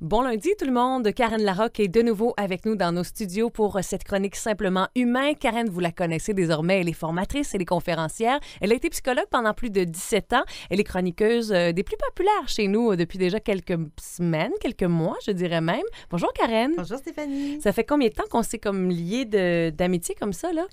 Bon lundi tout le monde, Karen Larocque est de nouveau avec nous dans nos studios pour euh, cette chronique simplement humain. Karen, vous la connaissez désormais, elle est formatrice, elle est conférencière, elle a été psychologue pendant plus de 17 ans, elle est chroniqueuse euh, des plus populaires chez nous euh, depuis déjà quelques semaines, quelques mois, je dirais même. Bonjour Karen. Bonjour Stéphanie. Ça fait combien de temps qu'on s'est comme liés d'amitié comme ça là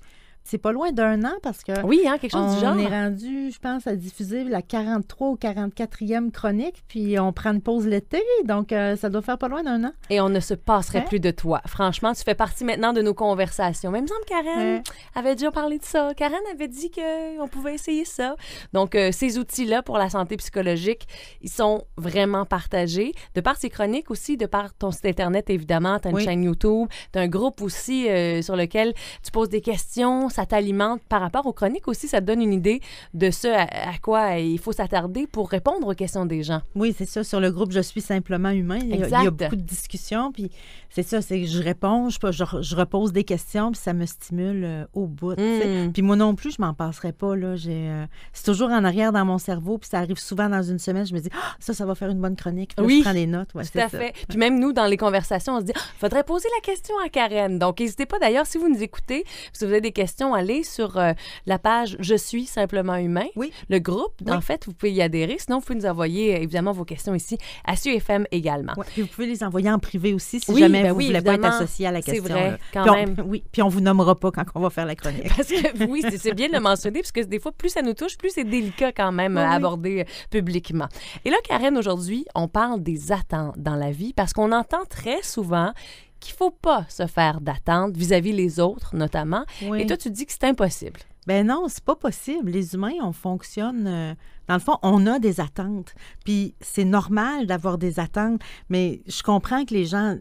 c'est pas loin d'un an parce que. Oui, hein, quelque chose du genre. On est rendu, je pense, à diffuser la 43 e ou 44e chronique, puis on prend une pause l'été, donc euh, ça doit faire pas loin d'un an. Et on ne se passerait plus de toi. Franchement, tu fais partie maintenant de nos conversations. Même semble Karen avait déjà parlé de ça. Karen avait dit qu'on pouvait essayer ça. Donc, euh, ces outils-là pour la santé psychologique, ils sont vraiment partagés. De par ces chroniques aussi, de par ton site Internet, évidemment, tu une chaîne YouTube, d'un un groupe aussi euh, sur lequel tu poses des questions ça t'alimente par rapport aux chroniques aussi, ça te donne une idée de ce à, quoi il faut s'attarder pour répondre aux questions des gens. Oui, c'est ça. Sur le groupe Je suis simplement humain, il y, a, beaucoup de discussions. Puis c'est ça, c'est je réponds, je, je, repose des questions, puis ça me stimule euh, au bout. Mm. Puis moi non plus, je m'en passerai pas. Là, euh, c'est toujours en arrière dans mon cerveau, puis ça arrive souvent dans une semaine. Je me dis, ah, ça, ça va faire une bonne chronique. Je prends les notes. tout fait. Puis même nous, dans les conversations, on se dit, ah, faudrait poser la question à Karen. Donc, n'hésitez pas d'ailleurs, si vous nous écoutez, si vous avez des questions, aller sur euh, la page Je suis simplement humain. Le groupe, en fait, vous pouvez y adhérer. Sinon, vous pouvez nous envoyer euh, évidemment vos questions ici à CUFM également. Oui, vous pouvez les envoyer en privé aussi si jamais ben vous voulez pas être associé à la question. vrai, euh, quand même. oui, puis on vous nommera pas quand on va faire la chronique. Parce que oui, c'est bien de le mentionner, parce que des fois, plus ça nous touche, plus c'est délicat quand même à aborder publiquement. Et là, Karen, aujourd'hui, on parle des attentes dans la vie parce qu'on entend très souvent qu'il faut pas se faire d'attente vis-à-vis les autres, notamment. Et toi, tu dis que c'est impossible. Ben non, c'est pas possible. Les humains, on fonctionne. Euh, dans le fond, on a des attentes. Puis c'est normal d'avoir des attentes, mais je comprends que les gens.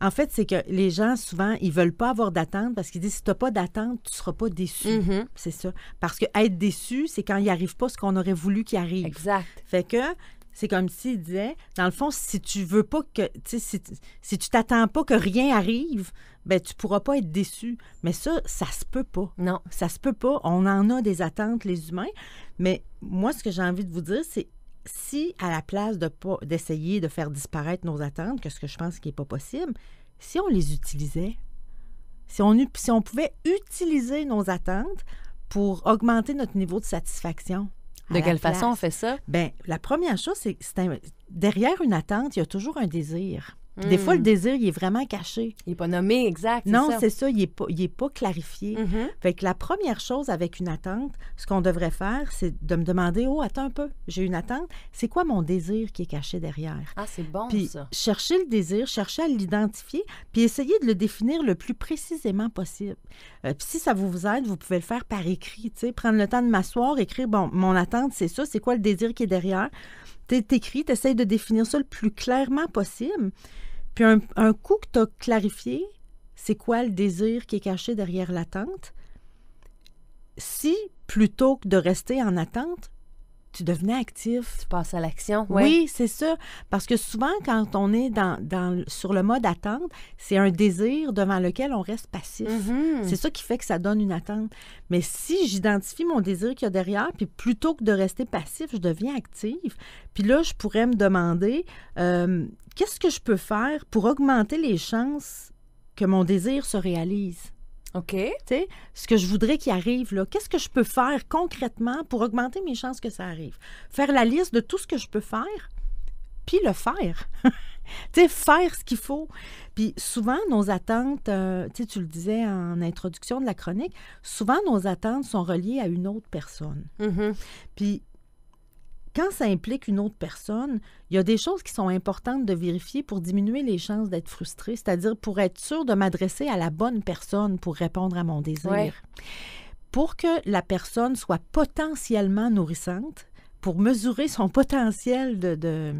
En fait, c'est que les gens, souvent, ils veulent pas avoir d'attente parce qu'ils disent si tu n'as pas d'attente, tu ne seras pas déçu. Mm-hmm. C'est ça. Parce que être déçu, c'est quand il n'arrive pas ce qu'on aurait voulu qu'il arrive. Exact. Fait que c'est comme s'il disait, dans le fond, si tu veux pas que, si, si tu t'attends pas que rien arrive, ben tu pourras pas être déçu. Mais ça, ça se peut pas. Non. Ça se peut pas. On en a des attentes, les humains. Mais moi, ce que j'ai envie de vous dire, c'est si à la place de d'essayer de faire disparaître nos attentes, que ce que je pense qui est pas possible, si on les utilisait, si on, si on pouvait utiliser nos attentes pour augmenter notre niveau de satisfaction, de quelle façon on fait ça? Bien, la première chose, c'est derrière une attente, il y a toujours un désir. Des fois, le hmm. désir, il est vraiment caché. Il n'est pas nommé, exact. Non, c'est ça, il n'est pas, pas clarifié. Mm-hmm. Fait que la première chose avec une attente, ce qu'on devrait faire, c'est de me demander, oh, attends un peu, j'ai une attente, c'est quoi mon désir qui est caché derrière? Ah, c'est bon, puis, chercher le désir, chercher à l'identifier, puis essayer de le définir le plus précisément possible. Euh, puis si ça vous aide, vous pouvez le faire par écrit, tu sais, prendre le temps de m'asseoir, écrire, bon, mon attente, c'est ça, c'est quoi le désir qui est derrière? T'écris, t'essayes de définir ça le plus clairement possible. Puis un, coup que tu as clarifié, c'est quoi le désir qui est caché derrière l'attente, si plutôt que de rester en attente, tu devenais actif. Tu passes à l'action. Oui, c'est ça. Parce que souvent, quand on est dans, sur le mode attente, c'est un désir devant lequel on reste passif. Mm-hmm. C'est ça qui fait que ça donne une attente. Mais si j'identifie mon désir qu'il y a derrière, puis plutôt que de rester passif, je deviens active. Puis là, je pourrais me demander euh, qu'est-ce que je peux faire pour augmenter les chances que mon désir se réalise. OK. sais, ce que je voudrais qu'il arrive, qu'est-ce que je peux faire concrètement pour augmenter mes chances que ça arrive? Faire la liste de tout ce que je peux faire, puis le faire. tu faire ce qu'il faut. Puis souvent, nos attentes, euh, tu le disais en introduction de la chronique, souvent nos attentes sont reliées à une autre personne. Mm-hmm. Puis quand ça implique une autre personne, il y a des choses qui sont importantes de vérifier pour diminuer les chances d'être frustré, c'est-à-dire pour être sûr de m'adresser à la bonne personne pour répondre à mon désir. Pour que la personne soit potentiellement nourrissante, pour mesurer son potentiel de,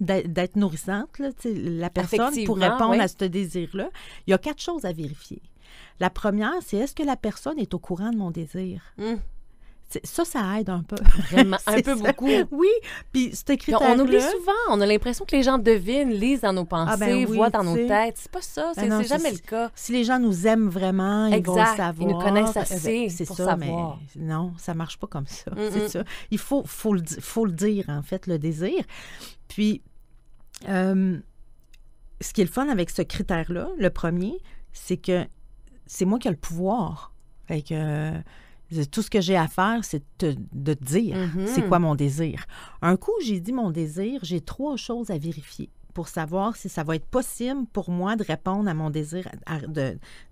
d'être nourrissante, la personne, pour répondre à ce désir-là, il y a quatre choses à vérifier. La première, c'est est-ce que la personne est au courant de mon désir? Hum. Ça, ça aide un peu. Vraiment, un peu beaucoup. Oui, puis c'est écrit On oublie souvent, on a l'impression que les gens devinent, lisent dans nos ah, ben pensées, voient dans nos têtes. C'est pas ça, ben c'est jamais le cas. Si les gens nous aiment vraiment, ils vont savoir. Ils nous connaissent ben, assez pour ça, Mais non, ça marche pas comme ça, c'est ça. Il faut, faut, le, faut le dire, en fait, le désir. Puis, euh, ce qui est le fun avec ce critère-là, le premier, c'est que c'est moi qui ai le pouvoir. Fait que euh, tout ce que j'ai à faire, c'est de te dire mhm. c'est quoi mon désir. Un coup, j'ai dit mon désir, j'ai trois choses à vérifier pour savoir si ça va être possible pour moi de répondre à mon désir,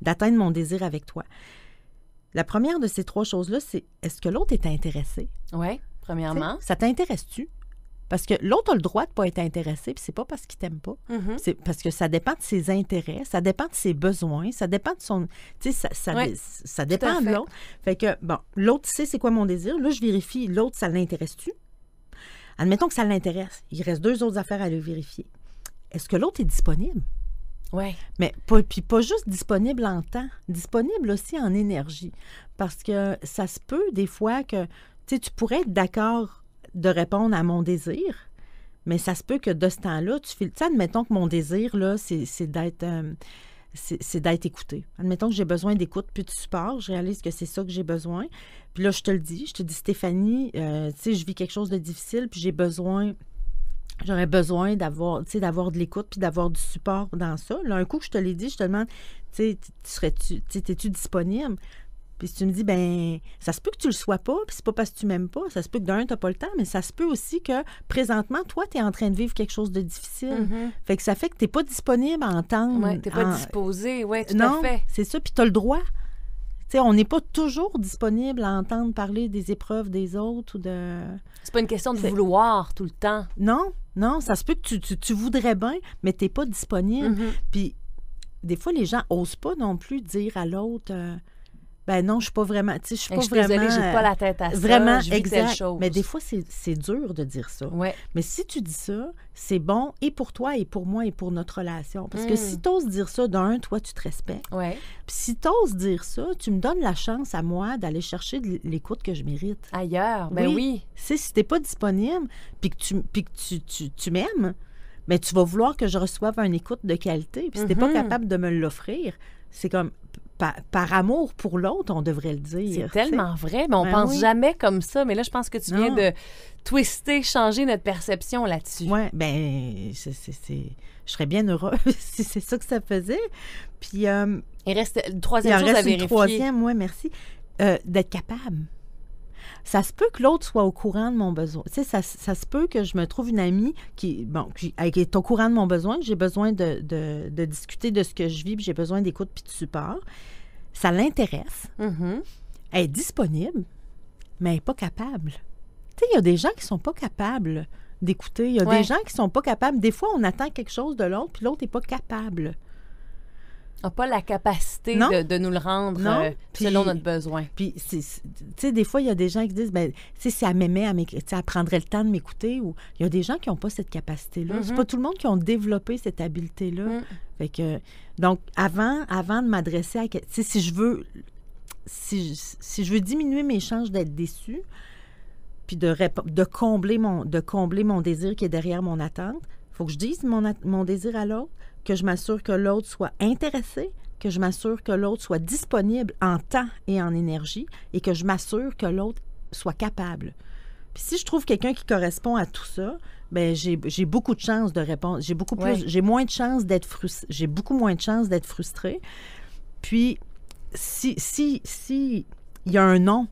d'atteindre mon désir avec toi. La première de ces trois choses-là, c'est est-ce que l'autre est intéressé? Oui, premièrement. ça t'intéresse-tu? Parce que l'autre a le droit de pas être intéressé, puis c'est pas parce qu'il t'aime pas. Mhm. C'est parce que ça dépend de ses intérêts, ça dépend de ses besoins, ça dépend de son. Tu sais, ça, dépend de l'autre. Fait que, bon, l'autre sait c'est quoi mon désir. Là, je vérifie, l'autre, ça l'intéresse-tu? Admettons que ça l'intéresse. Il reste deux autres affaires à le vérifier. Est-ce que l'autre est disponible? Oui. Mais pas, puis pas juste disponible en temps, disponible aussi en énergie. Parce que ça se peut des fois que tu pourrais être d'accord de répondre à mon désir. Mais ça se peut que de ce temps-là, tu files. Tu admettons que mon désir, là, c'est d'être. Euh, c'est d'être écouté. Admettons que j'ai besoin d'écoute puis de support, je réalise que c'est ça que j'ai besoin. Puis là, je te le dis, je te dis, Stéphanie, euh, tu sais, je vis quelque chose de difficile, puis j'ai besoin, j'aurais besoin d'avoir, d'avoir de l'écoute puis d'avoir du support dans ça. Là, un coup je te l'ai dit, je te demande, tu sais, serais-tu, tu es-tu disponible? Puis si tu me dis, ben, ça se peut que tu le sois pas, puis c'est pas parce que tu m'aimes pas, ça se peut que d'un, t'as pas le temps, mais ça se peut aussi que présentement, toi, tu es en train de vivre quelque chose de difficile. Mm-hmm. Fait que ça fait que t'es pas disponible à entendre. Ouais, t'es pas disposé, ouais, tout non, à fait. C'est ça, puis t'as le droit. sais, on n'est pas toujours disponible à entendre parler des épreuves des autres ou de. C'est pas une question de vouloir tout le temps. Non, non, ça se peut que tu, voudrais bien, mais t'es pas disponible. Mm-hmm. Puis des fois, les gens osent pas non plus dire à l'autre. Euh, ben non, je suis pas vraiment, je suis ben, pas vraiment. Désolée, pas la euh, tête à ça. Vraiment, je Mais des fois, c'est dur de dire ça. Ouais. Mais si tu dis ça, c'est bon et pour toi et pour moi et pour notre relation. Parce que hmm. si tu oses dire ça, d'un, toi, tu te respectes. Ouais. Puis si tu dire ça, tu me donnes la chance à moi d'aller chercher l'écoute que je mérite. Ailleurs, ben oui. Si tu t'es pas disponible, puis que tu, tu, tu, m'aimes, mais ben tu vas vouloir que je reçoive un écoute de qualité. Puis si t'es pas mm-hmm. capable de me l'offrir, c'est comme par, amour pour l'autre, on devrait le dire. C'est tellement vrai, mais on ben pense jamais comme ça. Mais là, je pense que tu viens de twister, changer notre perception là-dessus. Oui, ben, c'est, je serais bien heureuse si c'est ça que ça faisait. Puis. Euh, il reste le troisième chose à Le troisième, oui, merci. Euh, d'être capable ça se peut que l'autre soit au courant de mon besoin. ça, se peut que je me trouve une amie qui, bon, qui, est au courant de mon besoin, que j'ai besoin de, de, discuter de ce que je vis, puis j'ai besoin d'écoute puis de support. Ça l'intéresse. Mm-hmm. Elle est disponible, mais elle n'est pas capable. il y a des gens qui ne sont pas capables d'écouter. Il y a des gens qui ne sont pas capables. Des fois, on attend quelque chose de l'autre, puis l'autre n'est pas capable n'a pas la capacité de, nous le rendre euh, selon notre besoin. Puis, tu sais, des fois, il y a des gens qui disent, ben, tu si elle m'aimait, elle, prendrait le temps de m'écouter. Ou il y a des gens qui n'ont pas cette capacité-là. C'est mm-hmm. pas tout le monde qui ont développé cette habileté-là. Mm. que, donc, avant, avant de m'adresser à, tu si je veux, si, je veux diminuer mes chances d'être déçu puis de, de, combler mon, de combler mon désir qui est derrière mon attente, faut que je dise mon, désir à l'autre, que je m'assure que l'autre soit intéressé, que je m'assure que l'autre soit disponible en temps et en énergie et que je m'assure que l'autre soit capable. Puis si je trouve quelqu'un qui correspond à tout ça, ben j'ai beaucoup de chances de répondre. J'ai beaucoup plus, j'ai moins de chances d'être frustré. J'ai beaucoup moins de chances d'être frustré. Puis si si si il y a un non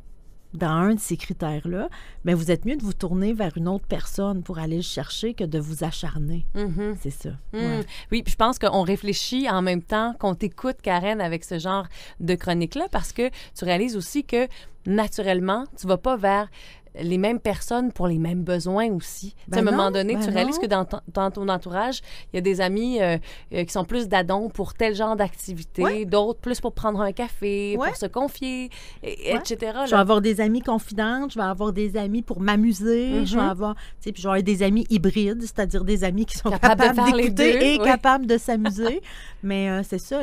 dans un de ces critères-là, mais ben, vous êtes mieux de vous tourner vers une autre personne pour aller le chercher que de vous acharner. Mm-hmm. C'est ça. Mm. Oui, puis je pense qu'on réfléchit en même temps qu'on t'écoute, Karen, avec ce genre de chronique-là, parce que tu réalises aussi que naturellement, tu vas pas vers les mêmes personnes pour les mêmes besoins aussi. à un ben moment donné, tu ben réalises que dans, ton entourage, il y a des amis euh, euh, qui sont plus d'adons pour tel genre d'activité, d'autres plus pour prendre un café, pour se confier, etc. Je vais avoir des amis confidentes, je vais avoir des amis pour m'amuser, je vais mhm. avoir, puis des amis hybrides, c'est-à-dire des amis qui sont capables d'écouter et capables de s'amuser. Mais euh, c'est ça,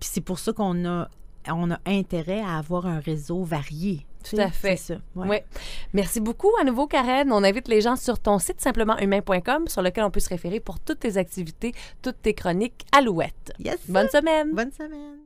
c'est pour ça qu'on a on a intérêt à avoir un réseau varié. Tout à fait. Ça, ouais. Merci beaucoup à nouveau, Karen. On invite les gens sur ton site simplement humain.com sur lequel on peut se référer pour toutes tes activités, toutes tes chroniques Alouette. Yes. Bonne semaine. Bonne semaine.